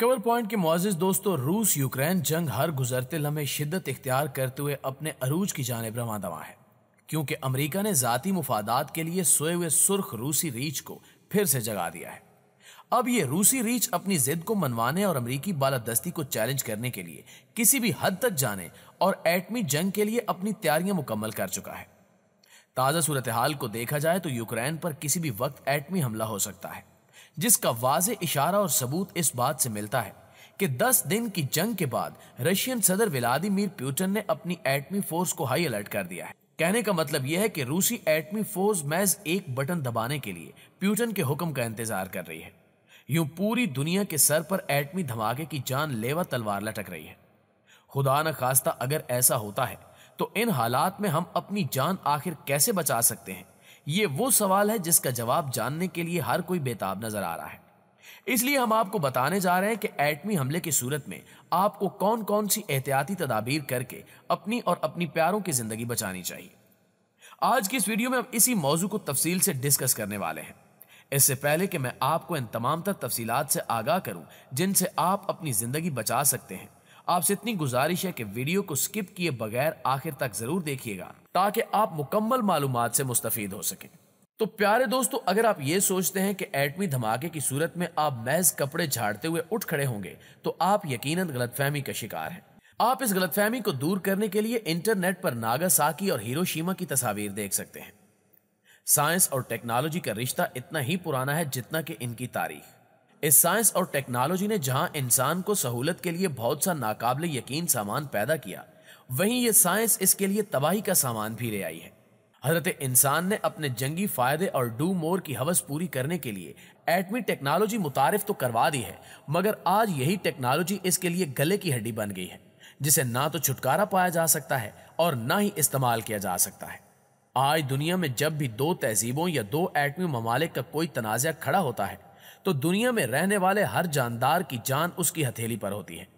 Cover point के मोजिज दोस्तों रूस यूक्रेन जंग हर गुजरते लम्हे शिद्दत इख्तियार करते हुए अपने अरूज की जानब रवा दवा है क्योंकि अमरीका ने जी मुफादात के लिए सोए हुए सुर्ख रूसी रीच को फिर से जगा दिया है अब ये रूसी रीच अपनी जिद को मनवाने और अमरीकी बालादस्ती को चैलेंज करने के लिए किसी भी हद तक जाने और एटमी जंग के लिए अपनी तैयारियां मुकम्मल कर चुका है ताज़ा सूरत हाल को देखा जाए तो यूक्रेन पर किसी भी वक्त एटमी हमला हो सकता है जिसका वाज इशारा और सबूत इस बात से मिलता है कि 10 दिन की जंग के बाद रशियन सदर व्लादिमीर प्यूटन ने अपनी एटमी फोर्स को हाई अलर्ट कर दिया है कहने का मतलब यह है कि रूसी एटमी फोर्स मैज एक बटन दबाने के लिए प्यूटन के हुक्म का इंतजार कर रही है यूं पूरी दुनिया के सर पर एटमी धमाके की जान लेवा तलवार लटक रही है खुदा न खास्ता अगर ऐसा होता है तो इन हालात में हम अपनी जान आखिर कैसे बचा सकते हैं ये वो सवाल है जिसका जवाब जानने के लिए हर कोई बेताब नजर आ रहा है इसलिए हम आपको बताने जा रहे हैं कि एटमी हमले की सूरत में आपको कौन कौन सी एहतियाती तदाबीर करके अपनी और अपनी प्यारों की जिंदगी बचानी चाहिए आज की इस वीडियो में हम इसी मौजू को तफसील से डिस्कस करने वाले हैं इससे पहले कि मैं आपको इन तमाम तर तफसीत से आगाह करूं जिनसे आप अपनी जिंदगी बचा सकते हैं आपसे इतनी गुजारिश है कि वीडियो को स्किप किए बगैर आखिर तक जरूर देखिएगा ताकि आप मुकम्मल मालूम से मुस्तफ़ हो सकें तो प्यारे दोस्तों अगर आप ये सोचते हैं कि एटमी धमाके की सूरत में आप महज कपड़े झाड़ते हुए उठ खड़े होंगे तो आप यकीन गलतफहमी का शिकार हैं आप इस गलतफहमी को दूर करने के लिए इंटरनेट पर नागासाकी और हिरोशिमा की तस्वीर देख सकते हैं साइंस और टेक्नोलॉजी का रिश्ता इतना ही पुराना है जितना कि इनकी तारीख इस साइंस और टेक्नोलॉजी ने जहां इंसान को सहूलत के लिए बहुत सा नाकाबले यकीन सामान पैदा किया वहीं ये साइंस इसके लिए तबाही का सामान भी ले आई है हजरत इंसान ने अपने जंगी फायदे और डू मोर की हवस पूरी करने के लिए एटमी टेक्नोलॉजी मुतारफ तो करवा दी है मगर आज यही टेक्नोलॉजी इसके लिए गले की हड्डी बन गई है जिसे ना तो छुटकारा पाया जा सकता है और ना ही इस्तेमाल किया जा सकता है आज दुनिया में जब भी दो तहजीबों या दो एटमी ममालिक का कोई तनाज़ा खड़ा होता है तो दुनिया में रहने वाले हर जानदार की जान उसकी हथेली पर होती है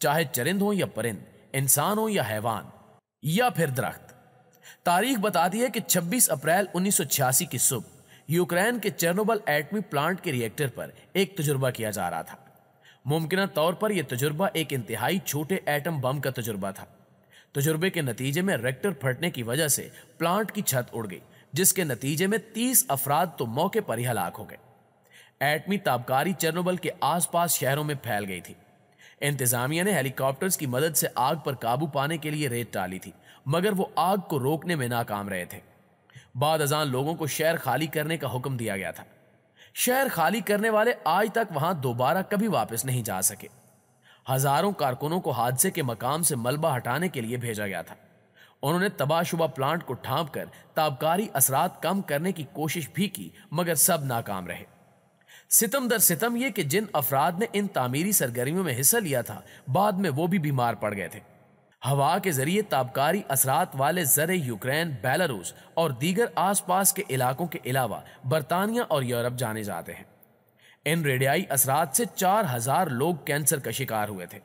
चाहे चरिंद हो या परिंद इंसान हो या हैवान या फिर दरख्त तारीख बताती है कि 26 अप्रैल उन्नीस की सुबह यूक्रेन के चेरनोबल एटमी प्लांट के रिएक्टर पर एक तजुर्बा किया जा रहा था मुमकिन तौर पर यह तजुर्बा एक इंतहाई छोटे एटम बम का तजुर्बा था तजुर्बे के नतीजे में रेक्टर फटने की वजह से प्लांट की छत उड़ गई जिसके नतीजे में 30 अफराद तो मौके पर ही हलाक हो गए एटमी ताबकारी चरनोबल के आसपास शहरों में फैल गई थी इंतजामिया ने हेलीकॉप्टर्स की मदद से आग पर काबू पाने के लिए रेत डाली थी मगर वो आग को रोकने में नाकाम रहे थे बाद अजान लोगों को शहर खाली करने का हुक्म दिया गया था शहर खाली करने वाले आज तक वहां दोबारा कभी वापस नहीं जा सके हजारों कारकुनों को हादसे के मकाम से मलबा हटाने के लिए भेजा गया था उन्होंने तबाहशुबा प्लांट को ठांप कर ताबकारी असरात कम करने की कोशिश भी की मगर सब नाकाम रहे सितम दर सितम ये कि जिन अफराद ने इन तामीरी सरगर्मियों में हिस्सा लिया था बाद में वो भी बीमार पड़ गए थे हवा के जरिए ताबकारी असरात वाले जर यूक्रेन बेलारूस और दीगर आसपास के इलाकों के अलावा बरतानिया और यूरोप जाने जाते हैं इन रेडियाई असरात से चार हजार लोग कैंसर का शिकार हुए थे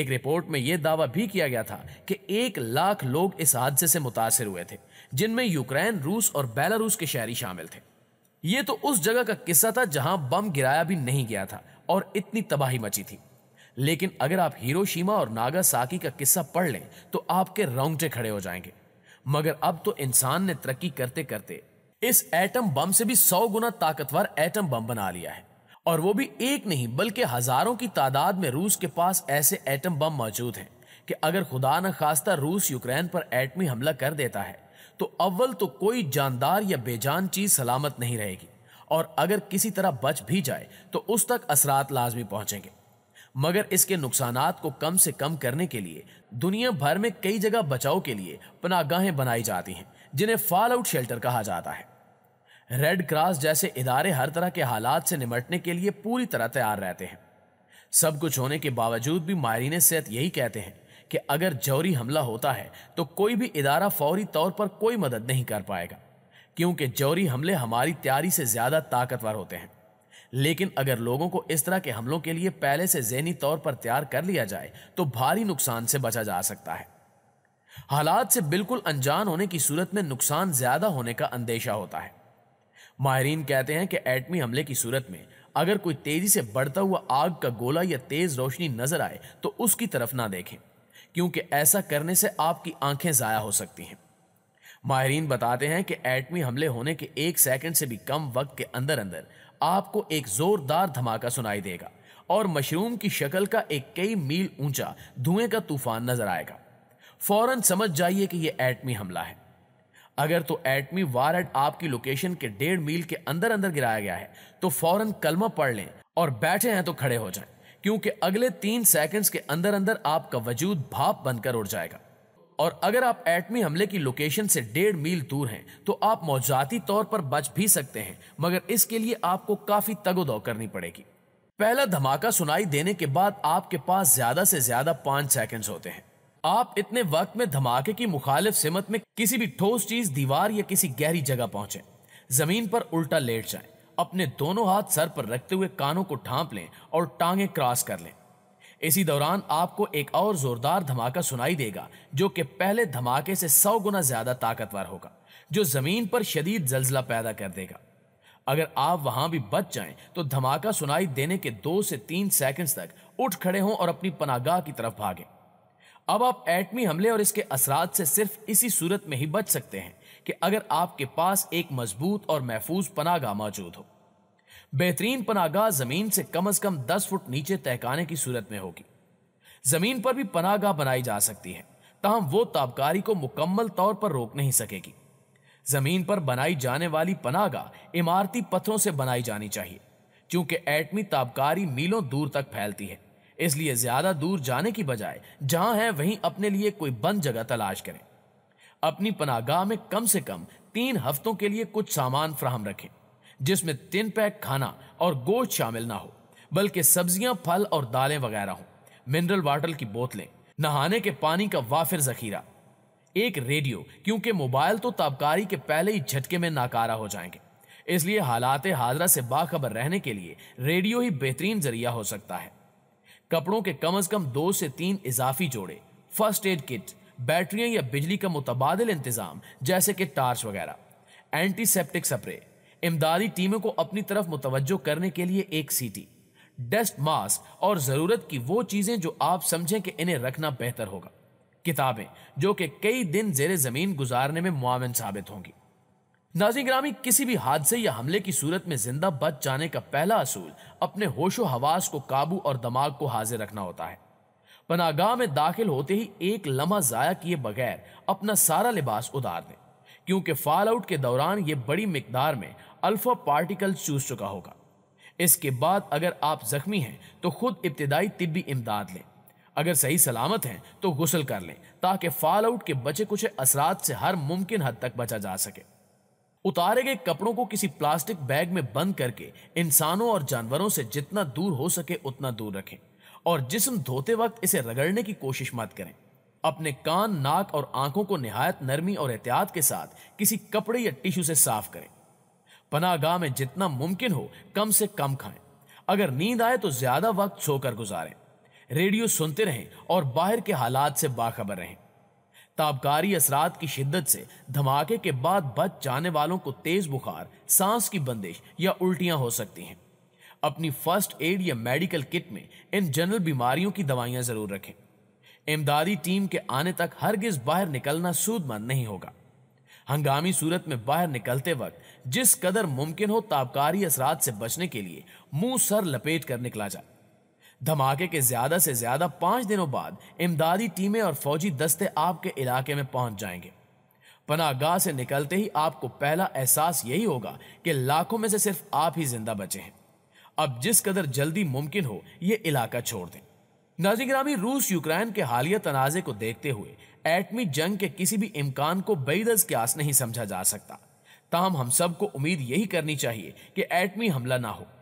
एक रिपोर्ट में यह दावा भी किया गया था कि एक लाख लोग इस हादसे से मुतासर हुए थे जिनमें यूक्रेन रूस और बेलारूस के शहरी शामिल थे ये तो उस जगह का किस्सा था जहां बम गिराया भी नहीं गया था और इतनी तबाही मची थी लेकिन अगर आप हिरोशिमा और नागासाकी का किस्सा पढ़ लें तो आपके रोंगटे खड़े हो जाएंगे मगर अब तो इंसान ने तरक्की करते करते इस एटम बम से भी सौ गुना ताकतवर एटम बम बना लिया है और वो भी एक नहीं बल्कि हजारों की तादाद में रूस के पास ऐसे एटम बम मौजूद हैं कि अगर खुदा न खास्ता रूस यूक्रेन पर एटमी हमला कर देता है तो अव्वल तो कोई जानदार या बेजान चीज सलामत नहीं रहेगी और अगर किसी तरह बच भी जाए तो उस तक असरात लाजमी पहुंचेंगे मगर इसके नुकसान को कम से कम करने के लिए दुनिया भर में कई जगह बचाव के लिए पनागाहें बनाई जाती हैं जिन्हें फॉल आउट शेल्टर कहा जाता है रेड क्रॉस जैसे इदारे हर तरह के हालात से निमटने के लिए पूरी तरह तैयार रहते हैं सब कुछ होने के बावजूद भी मायरीन सेहत यही कहते हैं कि अगर जौहरी हमला होता है तो कोई भी इदारा फौरी तौर पर कोई मदद नहीं कर पाएगा क्योंकि जौहरी हमले हमारी तैयारी से ज़्यादा ताकतवर होते हैं लेकिन अगर लोगों को इस तरह के हमलों के लिए पहले से जहनी तौर पर तैयार कर लिया जाए तो भारी नुकसान से बचा जा सकता है हालात से बिल्कुल अनजान होने की सूरत में नुकसान ज्यादा होने का अंदेशा होता है माहरीन कहते हैं कि एटमी हमले की सूरत में अगर कोई तेजी से बढ़ता हुआ आग का गोला या तेज रोशनी नजर आए तो उसकी तरफ ना देखें क्योंकि ऐसा करने से आपकी आंखें ज़ाया हो सकती हैं माहरीन बताते हैं कि एटमी हमले होने के एक सेकंड से भी कम वक्त के अंदर अंदर आपको एक जोरदार धमाका सुनाई देगा और मशरूम की शक्ल का एक कई मील ऊंचा धुएं का तूफान नजर आएगा फौरन समझ जाइए कि यह एटमी हमला है अगर तो एटमी वारट आपकी लोकेशन के डेढ़ मील के अंदर अंदर गिराया गया है तो फौरन कलमा पढ़ लें और बैठे हैं तो खड़े हो जाएं। क्योंकि अगले तीन सेकंड्स के अंदर अंदर आपका वजूद भाप बनकर उड़ जाएगा और अगर आप एटमी हमले की लोकेशन से डेढ़ मील दूर हैं तो आप मौजाती तौर पर बच भी सकते हैं मगर इसके लिए आपको काफी तगोद करनी पड़ेगी पहला धमाका सुनाई देने के बाद आपके पास ज्यादा से ज्यादा पांच सेकंड्स होते हैं आप इतने वक्त में धमाके की मुखालिफ सिमत में किसी भी ठोस चीज दीवार या किसी गहरी जगह पहुंचे जमीन पर उल्टा लेट जाए अपने दोनों हाथ सर पर रखते हुए कानों को ठांप लें और टांगे क्रॉस कर लें इसी दौरान आपको एक और जोरदार धमाका सुनाई देगा जो कि पहले धमाके से सौ गुना ज्यादा ताकतवर होगा जो जमीन पर शदीद जलजिला पैदा कर देगा अगर आप वहां भी बच जाएं तो धमाका सुनाई देने के दो से तीन सेकंड्स तक उठ खड़े हों और अपनी पनागाह की तरफ भागें अब आप एटमी हमले और इसके असरात से सिर्फ इसी सूरत में ही बच सकते हैं कि अगर आपके पास एक मजबूत और महफूज पनागा मौजूद हो बेहतरीन पनागा जमीन से कम अज कम दस फुट नीचे तहकाने की सूरत में होगी जमीन पर भी पनागा बनाई जा सकती है ताहम वो ताबकारी को मुकम्मल तौर पर रोक नहीं सकेगी जमीन पर बनाई जाने वाली पनागा इमारती पत्थरों से बनाई जानी चाहिए क्योंकि एटमी ताबकारी मीलों दूर तक फैलती है इसलिए ज्यादा दूर जाने की बजाय जहां है वहीं अपने लिए कोई बंद जगह तलाश करें अपनी पनागाह में कम से कम तीन हफ्तों के लिए कुछ सामान फ्राहम रखें जिसमें तीन पैक खाना और गोश्त शामिल ना हो बल्कि सब्जियां फल और दालें वगैरह हों मिनरल वाटर की बोतलें नहाने के पानी का वाफिर जखीरा एक रेडियो क्योंकि मोबाइल तो ताबकारी के पहले ही झटके में नाकारा हो जाएंगे इसलिए हालात हाजरा से बाखबर रहने के लिए रेडियो ही बेहतरीन जरिया हो सकता है कपड़ों के कम अज कम दो से तीन इजाफी जोड़े फर्स्ट एड किट बैटरियां या बिजली का मुतबादल इंतज़ाम जैसे कि टार्च वगैरह एंटीसेप्टिक स्प्रे इमदादी टीमों को अपनी तरफ मुतवजो करने के लिए एक सीटी डस्ट मास्क और ज़रूरत की वो चीज़ें जो आप समझें कि इन्हें रखना बेहतर होगा किताबें जो कि कई दिन जेर ज़मीन गुजारने में मुआवन साबित होंगी नाजी ग्रामी किसी भी हादसे या हमले की सूरत में जिंदा बच जाने का पहला असूल अपने होशो हवास को काबू और दिमाग को हाजिर रखना होता है पनागाह में दाखिल होते ही एक लम्हा जाया किए बगैर अपना सारा लिबास उतार दें क्योंकि फॉल आउट के दौरान ये बड़ी मिकदार में अल्फा पार्टिकल चूस चुका होगा इसके बाद अगर आप जख्मी हैं तो खुद इब्तदाई तिबी इमदाद लें अगर सही सलामत हैं तो गुसल कर लें ताकि फॉल आउट के बचे कुछ असरात से हर मुमकिन हद तक बचा जा सके उतारे गए कपड़ों को किसी प्लास्टिक बैग में बंद करके इंसानों और जानवरों से जितना दूर हो सके उतना दूर रखें और जिसम धोते वक्त इसे रगड़ने की कोशिश मत करें अपने कान नाक और आंखों को निहायत नरमी और एहतियात के साथ किसी कपड़े या टिश्यू से साफ करें पनागाह में जितना मुमकिन हो कम से कम खाएं अगर नींद आए तो ज्यादा वक्त सोकर गुजारें रेडियो सुनते रहें और बाहर के हालात से बाखबर रहें ताबकारी असरात की शिद्दत से धमाके के बाद बच जाने वालों को तेज बुखार सांस की बंदिश या उल्टियां हो सकती हैं अपनी फर्स्ट एड या मेडिकल किट में इन जनरल बीमारियों की दवाइयां जरूर रखें इमदादी टीम के आने तक हरगिज बाहर निकलना सूदमंद नहीं होगा हंगामी सूरत में बाहर निकलते वक्त जिस कदर मुमकिन हो ताबकारी असरात से बचने के लिए मुंह सर लपेट कर निकला जाए धमाके के ज्यादा से ज्यादा पांच दिनों बाद इमदादी टीमें और फौजी दस्ते आपके इलाके में पहुंच जाएंगे पनागाह से निकलते ही आपको पहला एहसास यही होगा कि लाखों में से सिर्फ आप ही जिंदा बचे हैं अब जिस कदर जल्दी मुमकिन हो ये इलाका छोड़ दें नाजिग्रामी रूस यूक्रेन के हालिया तनाजे को देखते हुए एटमी जंग के किसी भी इम्कान को बेदस क्यास नहीं समझा जा सकता ताहम हम सबको उम्मीद यही करनी चाहिए कि एटमी हमला ना हो